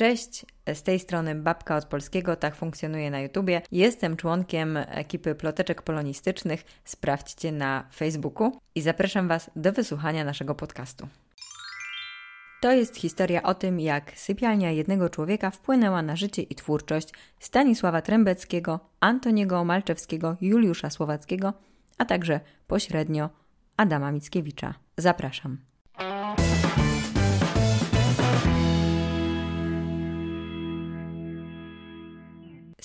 Cześć, z tej strony Babka od Polskiego, tak funkcjonuje na YouTubie. Jestem członkiem ekipy Ploteczek Polonistycznych, sprawdźcie na Facebooku i zapraszam Was do wysłuchania naszego podcastu. To jest historia o tym, jak sypialnia jednego człowieka wpłynęła na życie i twórczość Stanisława Trębeckiego, Antoniego Malczewskiego, Juliusza Słowackiego, a także pośrednio Adama Mickiewicza. Zapraszam.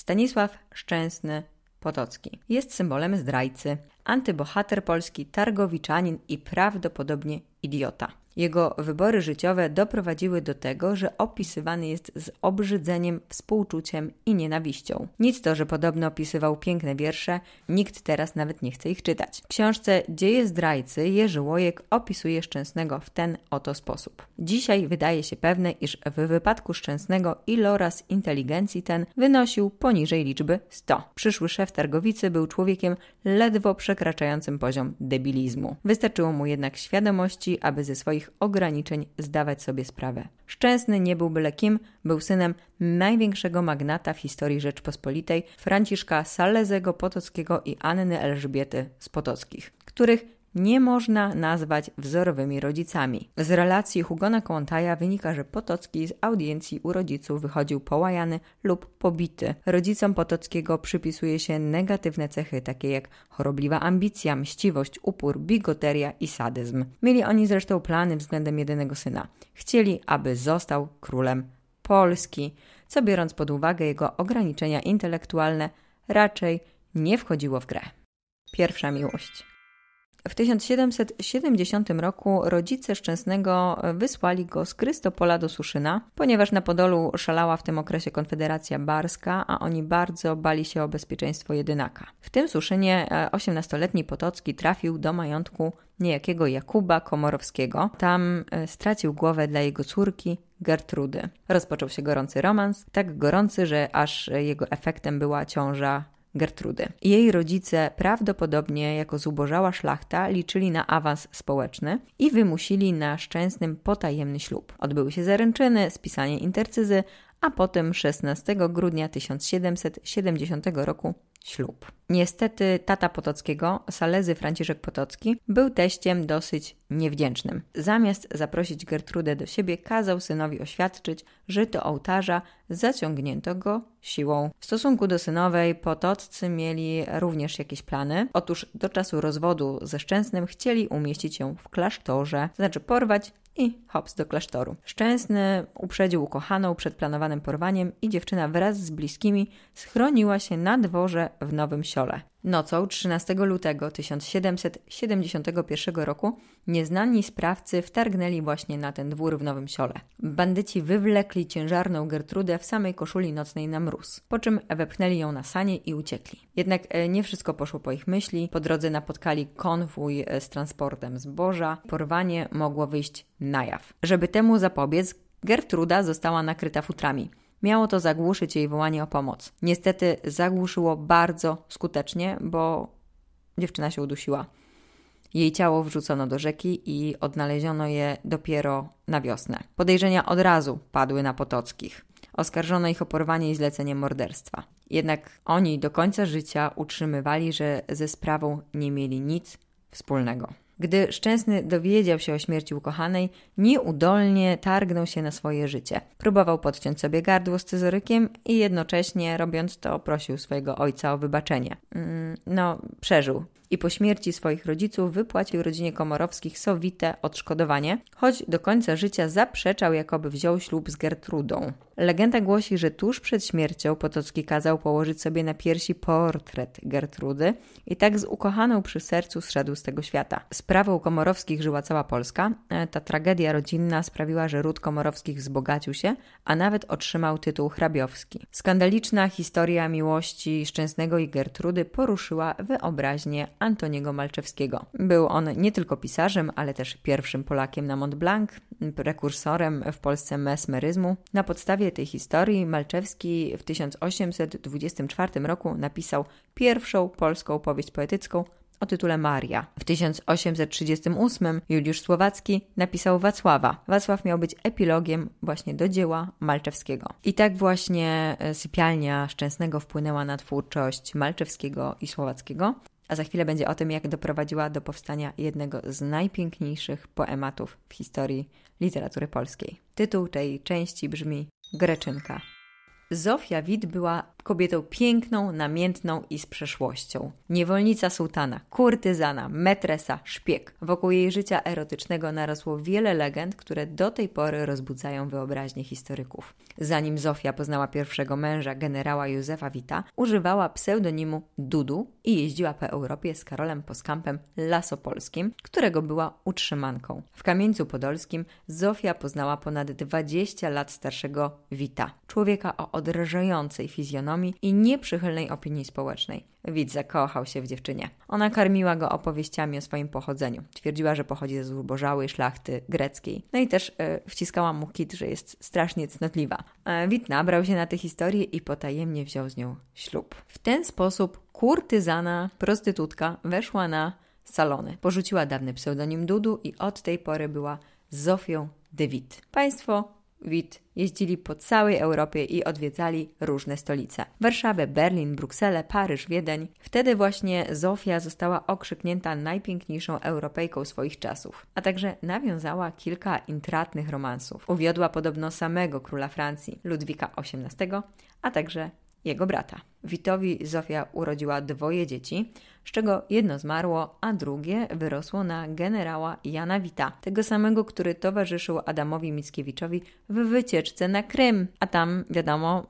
Stanisław Szczęsny Potocki. Jest symbolem zdrajcy, antybohater polski, targowiczanin i prawdopodobnie idiota. Jego wybory życiowe doprowadziły do tego, że opisywany jest z obrzydzeniem, współczuciem i nienawiścią. Nic to, że podobno opisywał piękne wiersze, nikt teraz nawet nie chce ich czytać. W książce Dzieje zdrajcy Jerzy Łojek opisuje Szczęsnego w ten oto sposób. Dzisiaj wydaje się pewne, iż w wypadku Szczęsnego iloraz inteligencji ten wynosił poniżej liczby 100. Przyszły szef targowicy był człowiekiem ledwo przekraczającym poziom debilizmu. Wystarczyło mu jednak świadomości, aby ze swoich swoich ograniczeń zdawać sobie sprawę. Szczęsny nie był byle kim, był synem największego magnata w historii Rzeczpospolitej, Franciszka Salezego Potockiego i Anny Elżbiety z Potockich, których nie można nazwać wzorowymi rodzicami. Z relacji Hugona Kołontaja wynika, że Potocki z audiencji u rodziców wychodził połajany lub pobity. Rodzicom Potockiego przypisuje się negatywne cechy, takie jak chorobliwa ambicja, mściwość, upór, bigoteria i sadyzm. Mieli oni zresztą plany względem jedynego syna. Chcieli, aby został królem Polski, co biorąc pod uwagę jego ograniczenia intelektualne, raczej nie wchodziło w grę. Pierwsza miłość. W 1770 roku rodzice Szczęsnego wysłali go z Krystopola do Suszyna, ponieważ na Podolu szalała w tym okresie Konfederacja Barska, a oni bardzo bali się o bezpieczeństwo jedynaka. W tym Suszynie 18-letni e, Potocki trafił do majątku niejakiego Jakuba Komorowskiego. Tam e, stracił głowę dla jego córki Gertrudy. Rozpoczął się gorący romans, tak gorący, że aż jego efektem była ciąża Gertrudy. Jej rodzice prawdopodobnie jako zubożała szlachta liczyli na awans społeczny i wymusili na Szczęsnym potajemny ślub. Odbyły się zaręczyny, spisanie intercyzy, a potem 16 grudnia 1770 roku ślub. Niestety tata Potockiego, Salezy Franciszek Potocki, był teściem dosyć niewdzięcznym. Zamiast zaprosić Gertrudę do siebie, kazał synowi oświadczyć, że do ołtarza zaciągnięto go siłą. W stosunku do synowej Potoccy mieli również jakieś plany. Otóż do czasu rozwodu ze Szczęsnym chcieli umieścić ją w klasztorze, to znaczy porwać i hops do klasztoru. Szczęsny uprzedził ukochaną przed planowanym porwaniem i dziewczyna wraz z bliskimi schroniła się na dworze w Nowym Siole. Nocą 13 lutego 1771 roku nieznani sprawcy wtargnęli właśnie na ten dwór w Nowym Siole. Bandyci wywlekli ciężarną Gertrudę w samej koszuli nocnej na mróz, po czym wepchnęli ją na sanie i uciekli. Jednak e, nie wszystko poszło po ich myśli. Po drodze napotkali konwój e, z transportem zboża. Porwanie mogło wyjść na jaw. Żeby temu zapobiec, Gertruda została nakryta futrami – Miało to zagłuszyć jej wołanie o pomoc. Niestety zagłuszyło bardzo skutecznie, bo dziewczyna się udusiła. Jej ciało wrzucono do rzeki i odnaleziono je dopiero na wiosnę. Podejrzenia od razu padły na Potockich. Oskarżono ich o porwanie i zlecenie morderstwa. Jednak oni do końca życia utrzymywali, że ze sprawą nie mieli nic wspólnego. Gdy Szczęsny dowiedział się o śmierci ukochanej, nieudolnie targnął się na swoje życie. Próbował podciąć sobie gardło scyzorykiem i jednocześnie robiąc to prosił swojego ojca o wybaczenie. Mm, no, przeżył i po śmierci swoich rodziców wypłacił rodzinie Komorowskich sowite odszkodowanie, choć do końca życia zaprzeczał, jakoby wziął ślub z Gertrudą. Legenda głosi, że tuż przed śmiercią Potocki kazał położyć sobie na piersi portret Gertrudy i tak z ukochaną przy sercu zszedł z tego świata. Sprawą Komorowskich żyła cała Polska. E, ta tragedia rodzinna sprawiła, że ród Komorowskich wzbogacił się, a nawet otrzymał tytuł hrabiowski. Skandaliczna historia miłości Szczęsnego i Gertrudy poruszyła wyobraźnię Antoniego Malczewskiego. Był on nie tylko pisarzem, ale też pierwszym Polakiem na Mont Blanc, prekursorem w Polsce mesmeryzmu. Na podstawie tej historii Malczewski w 1824 roku napisał pierwszą polską powieść poetycką o tytule Maria. W 1838 Juliusz Słowacki napisał Wacława. Wacław miał być epilogiem właśnie do dzieła Malczewskiego. I tak właśnie e, sypialnia Szczęsnego wpłynęła na twórczość Malczewskiego i Słowackiego a za chwilę będzie o tym, jak doprowadziła do powstania jednego z najpiękniejszych poematów w historii literatury polskiej. Tytuł tej części brzmi Greczynka. Zofia Wit była kobietą piękną, namiętną i z przeszłością. Niewolnica sułtana, kurtyzana, metresa, szpieg. Wokół jej życia erotycznego narosło wiele legend, które do tej pory rozbudzają wyobraźnię historyków. Zanim Zofia poznała pierwszego męża, generała Józefa Wita, używała pseudonimu Dudu i jeździła po Europie z Karolem Poskampem Lasopolskim, którego była utrzymanką. W Kamieńcu Podolskim Zofia poznała ponad 20 lat starszego Wita, człowieka o odrażającej fizjonomii i nieprzychylnej opinii społecznej. Wit zakochał się w dziewczynie. Ona karmiła go opowieściami o swoim pochodzeniu. Twierdziła, że pochodzi ze zubożałej szlachty greckiej. No i też e, wciskała mu kit, że jest strasznie cnotliwa. E, Wit nabrał się na te historie i potajemnie wziął z nią ślub. W ten sposób kurtyzana, prostytutka, weszła na salony. Porzuciła dawny pseudonim Dudu i od tej pory była Zofią de Witt. Państwo Witt jeździli po całej Europie i odwiedzali różne stolice. Warszawę, Berlin, Brukselę, Paryż, Wiedeń. Wtedy właśnie Zofia została okrzyknięta najpiękniejszą Europejką swoich czasów, a także nawiązała kilka intratnych romansów. Uwiodła podobno samego króla Francji, Ludwika XVIII, a także jego brata. Witowi Zofia urodziła dwoje dzieci, z czego jedno zmarło, a drugie wyrosło na generała Jana Wita, tego samego, który towarzyszył Adamowi Mickiewiczowi w wycieczce na Krym. A tam, wiadomo,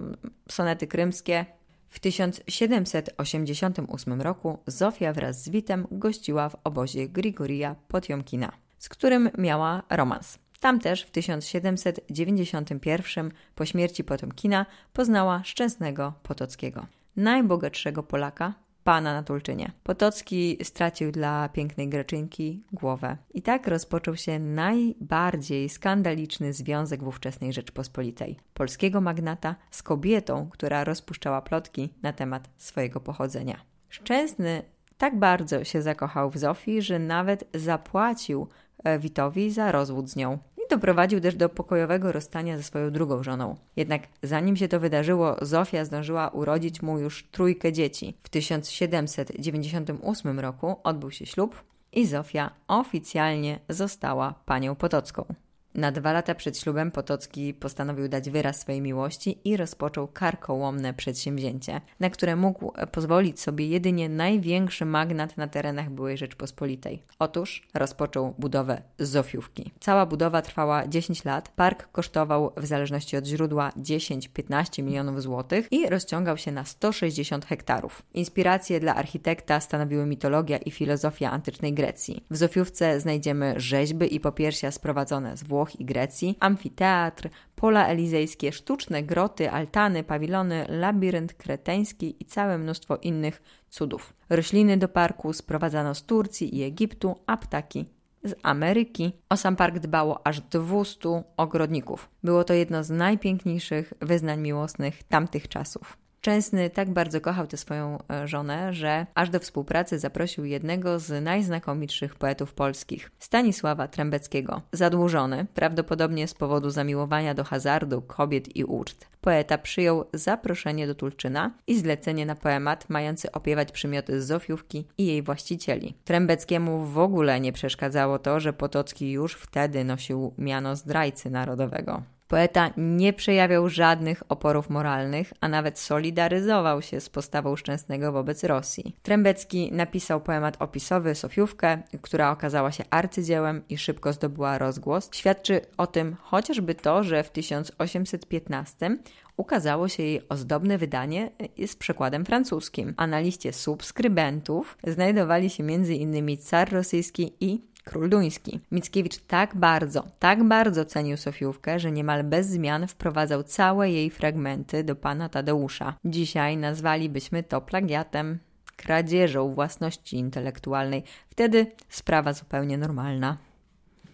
sonety krymskie. W 1788 roku Zofia wraz z Witem gościła w obozie Grigoria Potiomkina, z którym miała romans. Tam też w 1791 po śmierci Potomkina poznała Szczęsnego Potockiego, najbogatszego Polaka, pana na Tulczynie. Potocki stracił dla pięknej Greczynki głowę. I tak rozpoczął się najbardziej skandaliczny związek w ówczesnej Rzeczpospolitej. Polskiego magnata z kobietą, która rozpuszczała plotki na temat swojego pochodzenia. Szczęsny tak bardzo się zakochał w Zofii, że nawet zapłacił E, Witowi za rozwód z nią i doprowadził też do pokojowego rozstania ze swoją drugą żoną. Jednak zanim się to wydarzyło, Zofia zdążyła urodzić mu już trójkę dzieci. W 1798 roku odbył się ślub i Zofia oficjalnie została panią Potocką. Na dwa lata przed ślubem Potocki postanowił dać wyraz swojej miłości i rozpoczął karkołomne przedsięwzięcie, na które mógł pozwolić sobie jedynie największy magnat na terenach byłej Rzeczpospolitej. Otóż rozpoczął budowę Zofiówki. Cała budowa trwała 10 lat, park kosztował w zależności od źródła 10-15 milionów złotych i rozciągał się na 160 hektarów. Inspiracje dla architekta stanowiły mitologia i filozofia antycznej Grecji. W Zofiówce znajdziemy rzeźby i popiersia sprowadzone z Włoch Włoch i Grecji, amfiteatr, pola elizejskie, sztuczne groty, altany, pawilony, labirynt kreteński i całe mnóstwo innych cudów. Rośliny do parku sprowadzano z Turcji i Egiptu, a ptaki z Ameryki. O sam park dbało aż 200 ogrodników. Było to jedno z najpiękniejszych wyznań miłosnych tamtych czasów. Szczęsny tak bardzo kochał tę swoją e, żonę, że aż do współpracy zaprosił jednego z najznakomitszych poetów polskich, Stanisława Trębeckiego. Zadłużony, prawdopodobnie z powodu zamiłowania do hazardu, kobiet i uczt, poeta przyjął zaproszenie do Tulczyna i zlecenie na poemat mający opiewać przymioty Zofiówki i jej właścicieli. Trębeckiemu w ogóle nie przeszkadzało to, że Potocki już wtedy nosił miano zdrajcy narodowego. Poeta nie przejawiał żadnych oporów moralnych, a nawet solidaryzował się z postawą Szczęsnego wobec Rosji. Trębecki napisał poemat opisowy Sofiówkę, która okazała się arcydziełem i szybko zdobyła rozgłos. Świadczy o tym chociażby to, że w 1815 ukazało się jej ozdobne wydanie z przekładem francuskim, a na liście subskrybentów znajdowali się m.in. car rosyjski i król duński. Mickiewicz tak bardzo, tak bardzo cenił Sofiówkę, że niemal bez zmian wprowadzał całe jej fragmenty do pana Tadeusza. Dzisiaj nazwalibyśmy to plagiatem, kradzieżą własności intelektualnej. Wtedy sprawa zupełnie normalna.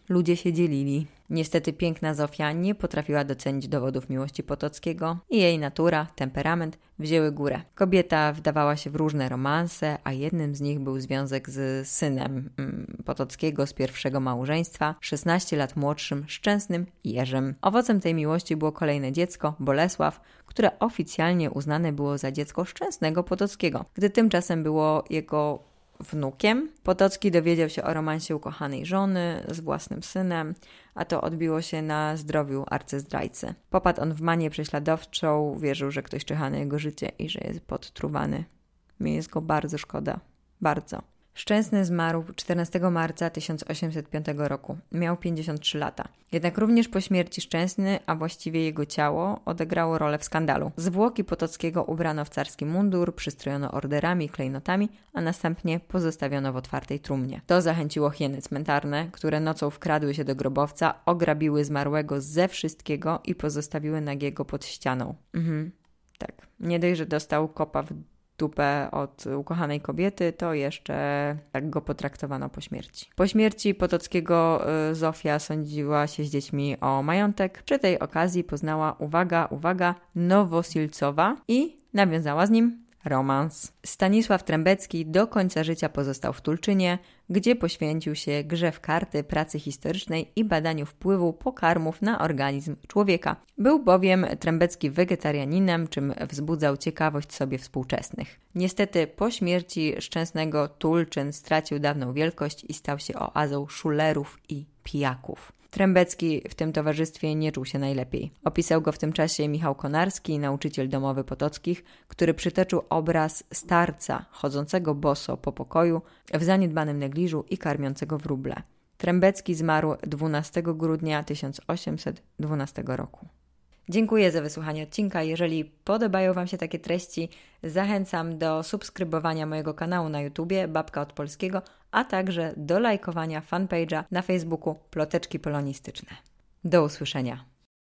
Ludzie się dzielili. Niestety piękna Zofia nie potrafiła docenić dowodów miłości Potockiego i jej natura, temperament wzięły górę. Kobieta wdawała się w różne romanse, a jednym z nich był związek z synem mm, Potockiego z pierwszego małżeństwa, 16 lat młodszym, szczęsnym Jerzym. Owocem tej miłości było kolejne dziecko, Bolesław, które oficjalnie uznane było za dziecko szczęsnego Potockiego, gdy tymczasem było jego wnukiem. Potocki dowiedział się o romansie ukochanej żony z własnym synem, a to odbiło się na zdrowiu arcyzdrajcy. Popadł on w manię prześladowczą, wierzył, że ktoś czyha na jego życie i że jest podtruwany. Mi jest go bardzo szkoda. Bardzo. Szczęsny zmarł 14 marca 1805 roku. Miał 53 lata. Jednak również po śmierci Szczęsny, a właściwie jego ciało, odegrało rolę w skandalu. Zwłoki Potockiego ubrano w carski mundur, przystrojono orderami, klejnotami, a następnie pozostawiono w otwartej trumnie. To zachęciło hieny cmentarne, które nocą wkradły się do grobowca, ograbiły zmarłego ze wszystkiego i pozostawiły nagiego pod ścianą. Mhm, tak. Nie dość, że dostał kopa w dupę od ukochanej kobiety, to jeszcze tak go potraktowano po śmierci. Po śmierci Potockiego y, Zofia sądziła się z dziećmi o majątek. Przy tej okazji poznała, uwaga, uwaga, Nowosilcowa i nawiązała z nim romans. Stanisław Trębecki do końca życia pozostał w Tulczynie, gdzie poświęcił się grze w karty, pracy historycznej i badaniu wpływu pokarmów na organizm człowieka. Był bowiem Trębecki wegetarianinem, czym wzbudzał ciekawość sobie współczesnych. Niestety po śmierci szczęsnego Tulczyn stracił dawną wielkość i stał się oazą szulerów i pijaków. Trębecki w tym towarzystwie nie czuł się najlepiej. Opisał go w tym czasie Michał Konarski, nauczyciel domowy Potockich, który przytoczył obraz starca chodzącego boso po pokoju w zaniedbanym negliżu i karmiącego wróble. Trębecki zmarł 12 grudnia 1812 roku. Dziękuję za wysłuchanie odcinka. Jeżeli podobają Wam się takie treści, zachęcam do subskrybowania mojego kanału na YouTubie Babka od Polskiego, a także do lajkowania fanpage'a na Facebooku Ploteczki Polonistyczne. Do usłyszenia.